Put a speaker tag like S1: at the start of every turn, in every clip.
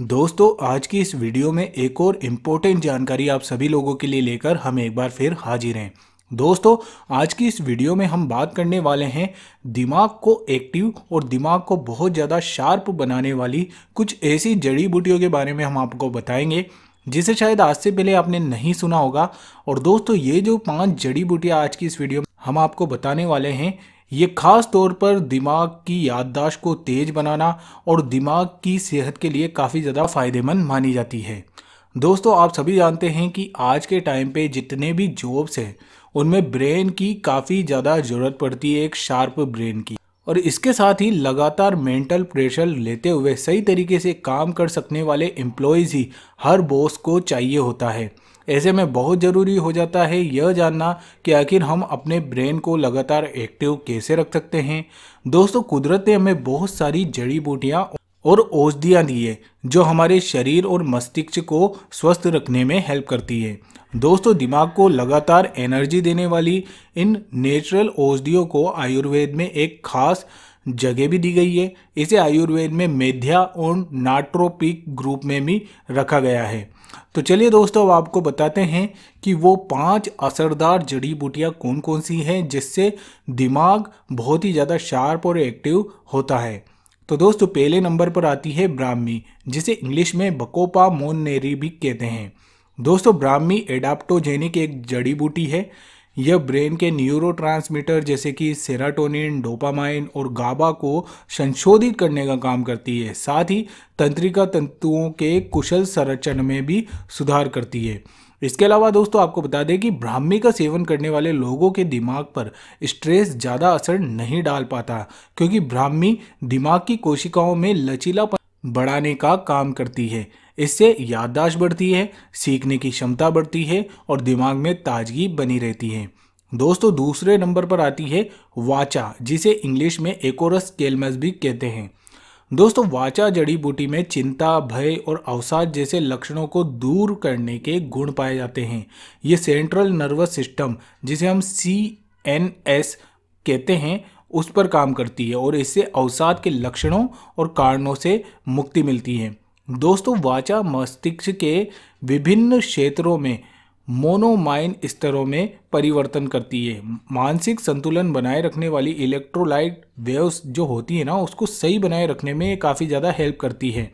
S1: दोस्तों आज की इस वीडियो में एक और इम्पोर्टेंट जानकारी आप सभी लोगों के लिए लेकर हम एक बार फिर हाजिर हैं दोस्तों आज की इस वीडियो में हम बात करने वाले हैं दिमाग को एक्टिव और दिमाग को बहुत ज़्यादा शार्प बनाने वाली कुछ ऐसी जड़ी बूटियों के बारे में हम आपको बताएंगे जिसे शायद आज से पहले आपने नहीं सुना होगा और दोस्तों ये जो पांच जड़ी बूटियाँ आज की इस वीडियो में हम आपको बताने वाले हैं ये खास तौर पर दिमाग की याददाश्त को तेज बनाना और दिमाग की सेहत के लिए काफ़ी ज़्यादा फ़ायदेमंद मानी जाती है दोस्तों आप सभी जानते हैं कि आज के टाइम पे जितने भी जॉब्स हैं उनमें ब्रेन की काफ़ी ज़्यादा ज़रूरत पड़ती है एक शार्प ब्रेन की और इसके साथ ही लगातार मेंटल प्रेशर लेते हुए सही तरीके से काम कर सकने वाले एम्प्लॉयज़ ही हर बॉस को चाहिए होता है ऐसे में बहुत ज़रूरी हो जाता है यह जानना कि आखिर हम अपने ब्रेन को लगातार एक्टिव कैसे रख सकते हैं दोस्तों कुदरत ने हमें बहुत सारी जड़ी बूटियाँ और औषधियाँ दी है जो हमारे शरीर और मस्तिष्क को स्वस्थ रखने में हेल्प करती है दोस्तों दिमाग को लगातार एनर्जी देने वाली इन नेचुरल औषधियों को आयुर्वेद में एक खास जगह भी दी गई है इसे आयुर्वेद में मेध्या और नाट्रोपिक ग्रुप में भी रखा गया है तो चलिए दोस्तों अब आपको बताते हैं कि वो पांच असरदार जड़ी बूटियाँ कौन कौन सी हैं जिससे दिमाग बहुत ही ज़्यादा शार्प और एक्टिव होता है तो दोस्तों पहले नंबर पर आती है ब्राह्मी जिसे इंग्लिश में बकोपा मोननेरी भी कहते हैं दोस्तों ब्राह्मी एडाप्टोजेनिक एक जड़ी बूटी है यह ब्रेन के न्यूरो जैसे कि सेराटोनिन डोपामाइन और गाबा को संशोधित करने का काम करती है साथ ही तंत्रिका तंतुओं के कुशल संरचना में भी सुधार करती है इसके अलावा दोस्तों आपको बता दें कि ब्राह्मी का सेवन करने वाले लोगों के दिमाग पर स्ट्रेस ज़्यादा असर नहीं डाल पाता क्योंकि ब्राह्मी दिमाग की कोशिकाओं में लचीला बढ़ाने का काम करती है इससे याददाश्त बढ़ती है सीखने की क्षमता बढ़ती है और दिमाग में ताजगी बनी रहती है दोस्तों दूसरे नंबर पर आती है वाचा जिसे इंग्लिश में एकोरस केलमस भी कहते हैं दोस्तों वाचा जड़ी बूटी में चिंता भय और अवसाद जैसे लक्षणों को दूर करने के गुण पाए जाते हैं ये सेंट्रल नर्वस सिस्टम जिसे हम सी एन एस कहते हैं उस पर काम करती है और इससे अवसाद के लक्षणों और कारणों से मुक्ति मिलती है दोस्तों वाचा मस्तिष्क के विभिन्न क्षेत्रों में मोनोमाइन स्तरों में परिवर्तन करती है मानसिक संतुलन बनाए रखने वाली इलेक्ट्रोलाइट वेव्स जो होती है ना उसको सही बनाए रखने में काफ़ी ज़्यादा हेल्प करती है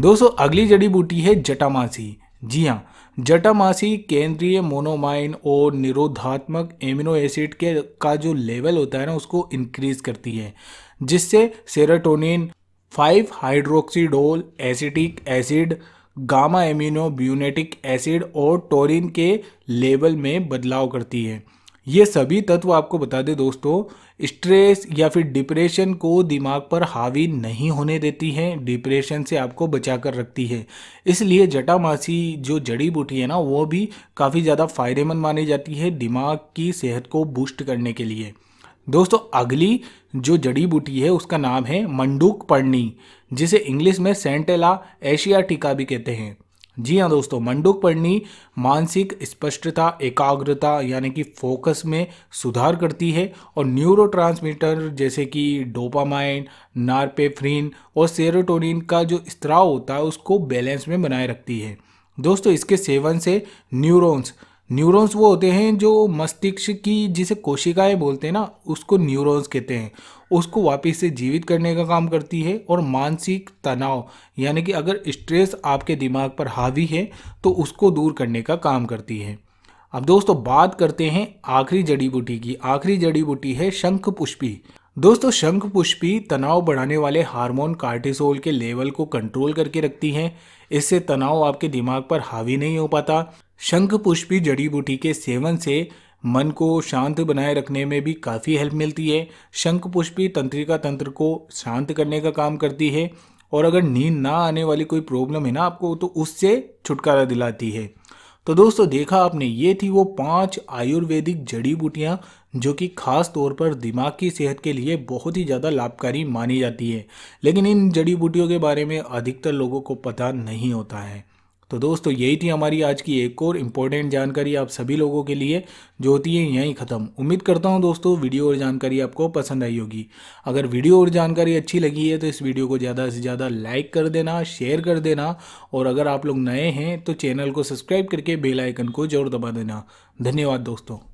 S1: दोस्तों अगली जड़ी बूटी है जटामासी जी हाँ जटामासी केंद्रीय मोनोमाइन और निरोधात्मक एमिनो एसिड के का जो लेवल होता है ना उसको इंक्रीज करती है जिससे serotonin five hydroxyindole acetic acid gamma amino butyric acid और टोरिन के लेवल में बदलाव करती है ये सभी तत्व आपको बता दें दोस्तों स्ट्रेस या फिर डिप्रेशन को दिमाग पर हावी नहीं होने देती हैं डिप्रेशन से आपको बचा कर रखती है इसलिए जटामासी जो जड़ी बूटी है ना वो भी काफ़ी ज़्यादा फायदेमंद मानी जाती है दिमाग की सेहत को बूस्ट करने के लिए दोस्तों अगली जो जड़ी बूटी है उसका नाम है मंडूक पढ़नी जिसे इंग्लिश में सेंटेला एशिया टीका भी कहते हैं जी हाँ दोस्तों मंडूक पढ़नी मानसिक स्पष्टता एकाग्रता यानी कि फोकस में सुधार करती है और न्यूरो जैसे कि डोपामाइन नारपेफ्रीन और सेरोटोनिन का जो स्त्राव होता है उसको बैलेंस में बनाए रखती है दोस्तों इसके सेवन से न्यूरोन्स न्यूरॉन्स वो होते हैं जो मस्तिष्क की जिसे कोशिकाएं बोलते हैं ना उसको न्यूरॉन्स कहते हैं उसको वापस से जीवित करने का काम करती है और मानसिक तनाव यानी कि अगर स्ट्रेस आपके दिमाग पर हावी है तो उसको दूर करने का काम करती है अब दोस्तों बात करते हैं आखिरी जड़ी बूटी की आखिरी जड़ी बूटी है शंख पुष्पी दोस्तों शंख पुष्पी तनाव बढ़ाने वाले हार्मोन कार्टिसोल के लेवल को कंट्रोल करके रखती हैं इससे तनाव आपके दिमाग पर हावी नहीं हो पाता शंख पुष्पी जड़ी बूटी के सेवन से मन को शांत बनाए रखने में भी काफ़ी हेल्प मिलती है शंख पुष्पी तंत्रिका तंत्र को शांत करने का काम करती है और अगर नींद ना आने वाली कोई प्रॉब्लम है ना आपको तो उससे छुटकारा दिलाती है तो दोस्तों देखा आपने ये थी वो पांच आयुर्वेदिक जड़ी बूटियाँ जो कि खास तौर पर दिमाग की सेहत के लिए बहुत ही ज़्यादा लाभकारी मानी जाती है लेकिन इन जड़ी बूटियों के बारे में अधिकतर लोगों को पता नहीं होता है तो दोस्तों यही थी हमारी आज की एक और इम्पोर्टेंट जानकारी आप सभी लोगों के लिए जो होती है यहीं ख़त्म उम्मीद करता हूँ दोस्तों वीडियो और जानकारी आपको पसंद आई होगी अगर वीडियो और जानकारी अच्छी लगी है तो इस वीडियो को ज़्यादा से ज़्यादा लाइक कर देना शेयर कर देना और अगर आप लोग नए हैं तो चैनल को सब्सक्राइब करके बेलाइकन को ज़रूर दबा देना धन्यवाद दोस्तों